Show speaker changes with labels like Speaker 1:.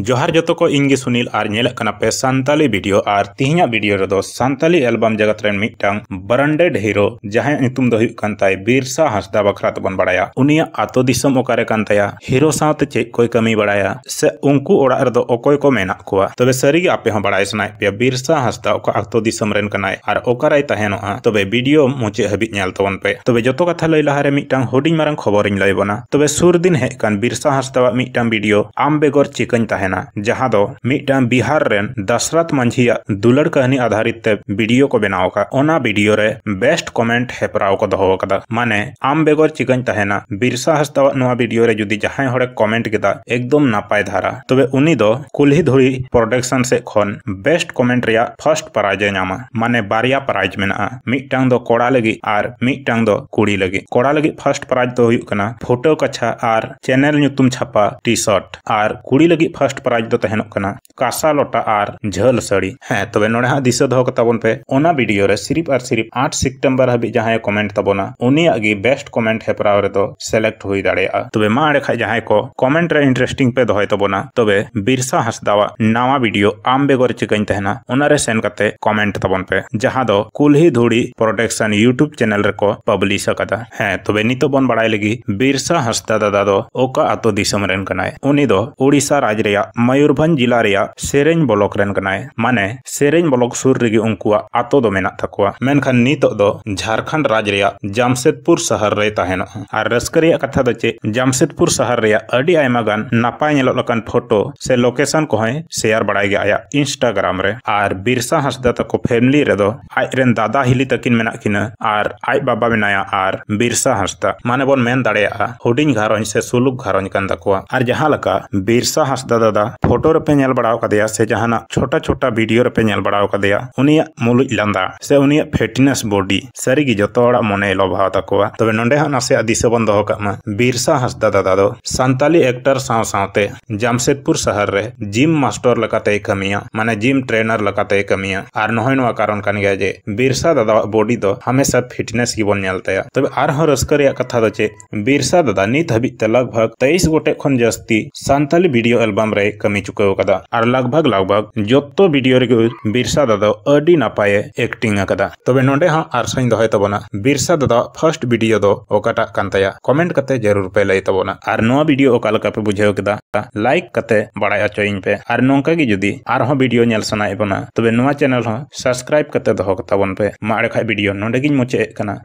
Speaker 1: जोहार जो को इन सुनील और पे सानी भिडियो और तीन भिडियो रो सानी एलबाम जगत मिट्टा ब्रांडेड हिरो जहाँकाय बिरसा हंसदा बखरा तब बड़ा उनो दिसम ओकारे हिरो साथ चे कोई कमी बड़ा से उनको ओर अकय को मेना को तब सारी आपे बड़ा सना पे बिरसा हंसदा अक्त और ओकाराय तहन तब वीडियो मुचे हाबील तबन पे तब जो कथा लई लहारे मिट्टा हूँ मारंग खबर लयबना तब सुरदिन हेकान बिरसा हंसदा मिट्टा भिडियो आम बेगर चिकन ᱛᱟᱦᱮᱱᱟ ᱡᱟᱦᱟᱸ ᱫᱚ ᱢᱤᱫᱴᱟᱝ ᱵᱤᱦᱟᱨ ᱨᱮᱱ ᱫᱟᱥᱨᱟᱛ ᱢᱟᱹᱡᱷᱤᱭᱟᱜ ᱫᱩᱞᱟᱹᱲ ᱠᱟᱹᱦᱱᱤ ᱟᱫᱷᱟᱨᱤᱛ ᱛᱮ ᱵᱷᱤᱰᱤᱭᱳ ᱠᱚ ᱵᱮᱱᱟᱣ ᱟᱠᱟᱫ ᱚᱱᱟ ᱵᱷᱤᱰᱤᱭᱳ ᱨᱮ ᱵᱮᱥᱴ ᱠᱚᱢᱮᱱᱴ ᱦᱮᱯᱨᱟᱣ ᱠᱚ ᱫᱚᱦᱚ ᱟᱠᱟᱫᱟ ᱢᱟᱱᱮ ᱟᱢ ᱵᱮᱜᱚᱨ ᱪᱤᱠᱟᱹᱧ ᱛᱟᱦᱮᱱᱟ ᱵᱤᱨᱥᱟ ᱦᱟᱸᱥᱫᱟᱣᱟᱜ ᱱᱚᱣᱟ ᱵᱷᱤᱰᱤᱭᱳ ᱨᱮ ᱡᱩᱫᱤ ᱡᱟᱦᱟᱸᱭ ᱦᱚᱲᱮ ᱠᱚᱢᱮᱱᱴ ᱠᱮᱫᱟ ᱮᱠᱫᱚᱢ ᱱᱟᱯᱟᱭ ᱫᱷᱟᱨᱟ ᱛᱚᱵᱮ ᱩᱱᱤ ᱫᱚ ᱠᱩᱞᱦᱤ ᱫᱷᱩᱲᱤ ᱯᱨᱚᱰᱟᱠᱥᱚᱱ ᱥᱮᱫ ᱠᱷᱚᱱ ᱵᱮᱥᱴ ᱠᱚᱢᱮᱱᱴ ᱨᱮᱭᱟᱜ ᱯᱷᱟᱥᱴ ᱯᱨᱟᱭᱤᱡ ᱮ ᱧᱟᱢᱟ ᱢᱟᱱᱮ ᱵᱟᱨᱭᱟ ᱯᱨᱟᱭᱤᱡ ᱢᱮᱱᱟᱜᱼᱟ ᱢᱤᱫᱴᱟᱝ ᱫᱚ ᱠᱚᱲᱟ ᱞᱟᱹᱜᱤᱫ ᱟᱨ ᱢᱤᱫᱴᱟᱝ ᱫᱚ ᱠᱩᱲᱤ ᱞᱟᱹᱜᱤᱫ ᱠᱚᱲᱟ ᱞᱟᱹᱜᱤᱫ ᱯᱷᱟᱥᱴ ᱯᱨᱟᱭᱤᱡ ᱫᱚ ᱦᱩᱭᱩᱜ ᱠᱟᱱᱟ ᱯᱷᱳᱴᱳ ᱠᱟᱪᱷᱟ ᱟᱨ ᱪᱮᱱᱮᱞ ᱧᱩᱛᱩᱢ ᱪᱷᱟᱯᱟ ᱴᱤ ᱥᱟᱨᱴ ᱟᱨ ᱠᱩᱲᱤ ᱞᱟᱹᱜᱤᱫ ᱯᱷᱟᱥᱴ ᱯᱷᱟᱨᱥᱴ ᱯᱨᱟᱭᱤᱡ ᱫᱚ ᱛᱟᱦᱮᱱᱚᱜ ᱠᱟᱱᱟ ᱠᱟᱥᱟ ᱞᱚᱴᱟ ᱟᱨ ᱡᱷᱟᱹᱞ ᱥᱟᱹᱲᱤ ᱦᱮᱸ ᱛᱚᱵᱮ ᱱᱚᱰᱮ ᱦᱟᱸᱜ ᱫᱤᱥᱟᱹ ᱫᱚᱦᱚ ᱠᱟᱛᱟᱵᱚᱱ ᱯᱮ ᱚᱱᱟ ᱵᱷᱤᱰᱤᱭᱳ ᱨᱮ ᱥᱤᱨᱤᱯ ᱟᱨ ᱥᱤᱨᱤᱯ 8 ᱥᱮᱯᱴᱮᱢᱵᱚᱨ ᱦᱟᱹᱵᱤᱡ ᱡᱟᱦᱟᱸᱭ ᱠᱚᱢᱮᱱᱴ ᱛᱟᱵᱚᱱᱟ ᱩᱱᱤᱭᱟᱜ ᱜᱮ ᱵᱮᱥᱴ ᱠᱚᱢᱮᱱᱴ ᱦᱮᱯᱨᱟᱣ ᱨᱮᱫᱚ ᱥᱮᱞᱮᱠᱴ ᱦᱩᱭ ᱫᱟᱲᱮᱭᱟᱜᱼᱟ ᱛᱚᱵᱮ ᱢᱟ ᱮᱸᱰᱮ ᱠᱷᱟᱡ ᱡᱟᱦᱟᱸᱭ ᱠᱚ ᱠᱚᱢᱮᱱᱴ ᱨᱮ ᱤᱱᱴᱟᱨᱮᱥᱴᱤᱝ ᱯᱮ ᱫᱚᱦᱚᱭ ᱛᱟᱵᱚᱱᱟ ᱛᱚᱵᱮ ᱵᱤᱨᱥᱟ ᱦᱟᱸᱥᱫᱟᱣᱟᱜ ᱱᱟᱣᱟ ᱵᱷᱤᱰᱤᱭᱳ ᱟᱢ ᱵᱮᱜᱚᱨ ᱪᱤᱠᱟᱹᱧ ᱛᱟᱦᱮᱱᱟ ᱚᱱᱟᱨᱮ ᱥᱮᱱ ᱠᱟᱛᱮ ᱠᱚᱢᱮᱱᱴ ᱛᱟᱵᱚᱱ ᱯᱮ ᱡᱟᱦᱟᱸ ᱫᱚ ᱠᱩᱞᱦᱤ ᱫᱷᱩᱲᱤ ᱯᱨᱚᱰᱟᱠᱥᱚᱱ ᱤᱭᱩᱴᱩᱵ ᱪᱮᱱᱮᱞ ᱨᱮᱠᱚ ᱯᱟᱵᱞᱤᱥ ᱟᱠᱟᱫᱟ ᱦᱮᱸ ᱛᱚᱵᱮ ᱱᱤᱛᱚᱜ ᱵᱚᱱ ᱵᱟᱲᱟᱭ ᱞᱟᱹᱜᱤᱫ ᱵᱤᱨᱥᱟ ᱦᱟᱸᱥᱫᱟ ᱫᱟᱫᱟ ᱫᱚ ᱚᱠᱟ ᱟᱛᱳ ᱫᱤᱥᱚᱢ ᱨᱮᱱ ᱠᱟᱱᱟᱭ ᱩᱱᱤ ᱫᱚ ᱳᱲᱤᱥᱟ ᱨᱟᱡᱽ ᱨᱮᱭᱟᱜ मयूरभ जिला सेरे ब्लक माने सेरे ब्लक सुरे उनको मेखान नित झारखंड राज्य जमशेदपुर शहर और रस्कारिया कथा दो चे जमशेदपुर शहर नपायलान फोटो से लोकेशन को शेयर बड़ा आया इंस्टाग्राम और बिरसा हंसदा तक फैमिली आजरें दादा हिली तकिन और आज बाबा मेया और बिरसा हंसदा माने बन मन दुडी गारंज से सुलूक गारंज कर बिरसा हंसदा ᱫᱟ ᱯᱷᱳᱴᱳ ᱨᱮᱯᱮ ᱧᱮᱞ ᱵᱟᱲᱟᱣ ᱠᱟᱫᱮᱭᱟ ᱥᱮ ᱡᱟᱦᱟᱱᱟᱜ ᱪᱷᱳᱴᱟ ᱪᱷᱳᱴᱟ ᱵᱷᱤᱰᱤᱭᱳ ᱨᱮᱯᱮ ᱧᱮᱞ ᱵᱟᱲᱟᱣ ᱠᱟᱫᱮᱭᱟ ᱩᱱᱤᱭᱟᱜ ᱢᱩᱞᱩᱡ ᱞᱟᱸᱫᱟ ᱥᱮ ᱩᱱᱤᱭᱟᱜ ᱯᱷᱮᱴᱱᱮᱥ ᱵᱚᱰᱤ ᱥᱟᱹᱨᱤᱜᱮ ᱡᱚᱛᱚ ᱦᱚᱲᱟᱜ ᱢᱚᱱᱮᱭ ᱞᱚᱵᱷᱟᱣ ᱛᱟᱠᱚᱣᱟ ᱛᱚᱵᱮ ᱱᱚᱸᱰᱮ ᱦᱚᱸ ᱱᱟᱥᱮᱭᱟᱜ ᱫᱤᱥᱟᱹ ᱵᱚᱱ ᱫᱚᱦᱚ ᱠᱟᱜ ᱢᱟ ᱵᱤᱨᱥᱟ ᱦᱟᱸᱥᱫᱟ ᱫᱟᱫᱟ ᱫᱚ ᱥᱟᱱᱛᱟᱞᱤ ᱮᱠᱴᱟᱨ ᱥᱟᱶ ᱥᱟᱶᱛᱮ ᱡᱟᱢᱥᱮᱫᱯᱩᱨ ᱥᱟᱦᱟᱨ ᱨᱮ ᱡᱤᱢ ᱢᱟᱥᱴᱚᱨ ᱞᱮᱠᱟᱛᱮᱭ ᱠᱟᱹᱢᱤᱭᱟ ᱢᱟᱱᱮ ᱡᱤᱢ ᱴᱨᱮᱱᱟᱨ ᱞᱮᱠᱟᱛᱮᱭ ᱠᱟᱹᱢᱤᱭᱟ ᱟᱨ ᱱᱚᱜᱼᱚᱭ ᱱᱚᱣᱟ ᱠᱟᱨᱚᱱ ᱠᱟᱱ ᱜᱮᱭᱟ ᱡᱮ ᱵᱤᱨᱥᱟ ᱫᱟᱫᱟᱣᱟᱜ ᱵᱚᱰᱤ ᱫᱚ ᱦᱟᱢᱮᱥᱟ ᱯᱷᱤᱴᱱᱮᱥ ᱜᱮᱵᱚᱱ ᱧᱮᱞ ᱛᱟᱭᱟ ᱛᱚᱵᱮ ᱟᱨᱦᱚᱸ ᱨᱟᱹᱥᱠᱟᱹ ᱨᱮᱭᱟᱜ ᱠᱟᱛᱷᱟ ᱫᱚ ᱪᱮᱫ ᱵᱤᱨᱥᱟ ᱫᱟᱫᱟ ᱱᱤᱛ ᱦᱟᱹᱵᱤᱡ ᱛᱮ ᱞᱚᱜᱽᱵᱷᱟᱜᱽ ᱛᱮᱭᱤᱥ ᱜᱚᱴᱮᱡ ᱠᱷᱚᱱ ᱡᱟᱹᱥᱛᱤ ᱥᱟᱱᱛᱟᱞᱤ ᱵᱷᱤᱰᱤᱭᱳ ᱮᱞᱵᱟᱢ ᱨᱮ ᱨᱮᱭ ᱠᱟᱹᱢᱤ ᱪᱩᱠᱟᱹᱣ ᱟᱠᱟᱫᱟ ᱟᱨ ᱞᱟᱜᱽᱵᱷᱟᱜᱽ ᱞᱟᱜᱽᱵᱷᱟᱜᱽ ᱡᱚᱛᱚ ᱵᱷᱤᱰᱤᱭᱳ ᱨᱮᱜᱮ ᱵᱤᱨᱥᱟ ᱫᱟᱫᱟ ᱟᱹᱰᱤ ᱱᱟᱯᱟᱭᱮ ᱮᱠᱴᱤᱝ ᱟᱠᱟᱫᱟ ᱛᱚᱵᱮ ᱱᱚᱰᱮ ᱦᱚᱸ ᱟᱨᱥᱟᱧ ᱫᱚᱦᱚᱭ ᱛᱟᱵᱚᱱᱟ ᱵᱤᱨᱥᱟ ᱫᱟᱫᱟ ᱯᱷᱟᱨᱥᱴ ᱵᱷᱤᱰᱤᱭᱳ ᱫᱚ ᱚᱠᱟᱴᱟᱜ ᱠᱟᱱ ᱛᱟᱭᱟ ᱠᱚᱢᱮᱱᱴ ᱠᱟᱛᱮ ᱡᱟᱹᱨᱩᱨ ᱯᱮ ᱞᱟᱹᱭ ᱛᱟᱵᱚᱱᱟ ᱟᱨ ᱱᱚᱣᱟ ᱵᱷᱤᱰᱤᱭᱳ ᱚᱠᱟ ᱞᱮᱠᱟ ᱯᱮ ᱵᱩᱡᱷᱟᱹᱣ ᱠᱮᱫᱟ ᱞᱟᱭᱤᱠ ᱠᱟᱛᱮ ᱵᱟᱲᱟᱭ ᱚᱪᱚᱭᱤᱧ ᱯᱮ ᱟᱨ ᱱᱚᱝᱠᱟ ᱜᱮ ᱡᱩᱫᱤ ᱟᱨᱦᱚᱸ ᱵᱷᱤᱰᱤᱭᱳ ᱧᱮᱞ ᱥᱟᱱᱟᱭᱮᱫ ᱵᱚᱱᱟ ᱛᱚᱵᱮ ᱱᱚᱣᱟ ᱪᱮᱱᱮᱞ ᱦᱚᱸ ᱥᱟᱵᱥᱠᱨᱟᱭᱤᱵ ᱠᱟᱛᱮ ᱫᱚᱦᱚ ᱠᱟᱛᱟᱵᱚᱱ ᱯᱮ ᱢᱟ ᱮᱲᱮᱠᱷᱟᱡ ᱵᱷᱤᱰᱤᱭᱳ ᱱᱚᱰᱮ ᱜᱤᱧ ᱢᱩᱪᱟᱹᱫ ᱮᱫ ᱠᱟᱱᱟ